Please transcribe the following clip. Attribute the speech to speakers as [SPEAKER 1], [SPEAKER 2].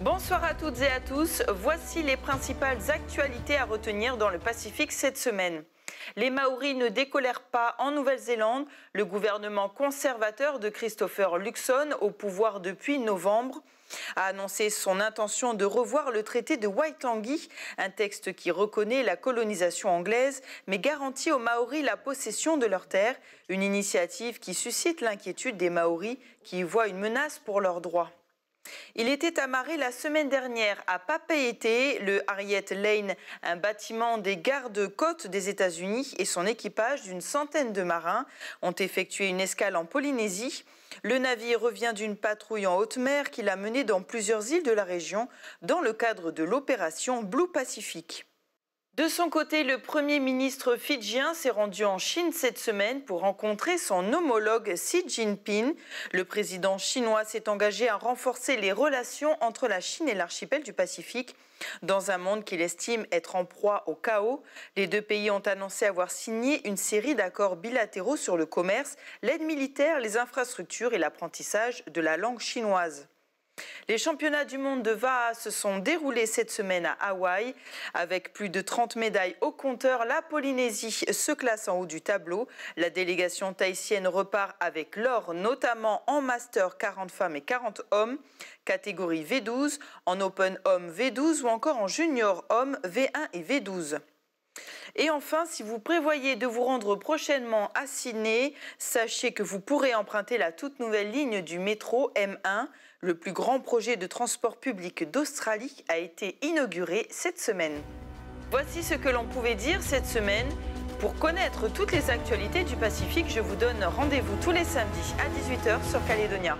[SPEAKER 1] Bonsoir à toutes et à tous. Voici les principales actualités à retenir dans le Pacifique cette semaine. Les Maoris ne décolèrent pas en Nouvelle-Zélande. Le gouvernement conservateur de Christopher Luxon, au pouvoir depuis novembre, a annoncé son intention de revoir le traité de Waitangi, un texte qui reconnaît la colonisation anglaise mais garantit aux Maoris la possession de leurs terres, une initiative qui suscite l'inquiétude des Maoris qui y voient une menace pour leurs droits. Il était amarré la semaine dernière à Papeete, le Harriet Lane, un bâtiment des gardes-côtes des États-Unis et son équipage d'une centaine de marins ont effectué une escale en Polynésie. Le navire revient d'une patrouille en haute mer qu'il a menée dans plusieurs îles de la région dans le cadre de l'opération Blue Pacific. De son côté, le Premier ministre fidjien s'est rendu en Chine cette semaine pour rencontrer son homologue Xi Jinping. Le président chinois s'est engagé à renforcer les relations entre la Chine et l'archipel du Pacifique. Dans un monde qu'il estime être en proie au chaos, les deux pays ont annoncé avoir signé une série d'accords bilatéraux sur le commerce, l'aide militaire, les infrastructures et l'apprentissage de la langue chinoise. Les championnats du monde de VAA se sont déroulés cette semaine à Hawaï. Avec plus de 30 médailles au compteur, la Polynésie se classe en haut du tableau. La délégation tahitienne repart avec l'or, notamment en master 40 femmes et 40 hommes, catégorie V12, en open hommes V12 ou encore en junior hommes V1 et V12. Et enfin, si vous prévoyez de vous rendre prochainement à Sydney, sachez que vous pourrez emprunter la toute nouvelle ligne du métro M1. Le plus grand projet de transport public d'Australie a été inauguré cette semaine. Voici ce que l'on pouvait dire cette semaine. Pour connaître toutes les actualités du Pacifique, je vous donne rendez-vous tous les samedis à 18h sur Caledonia.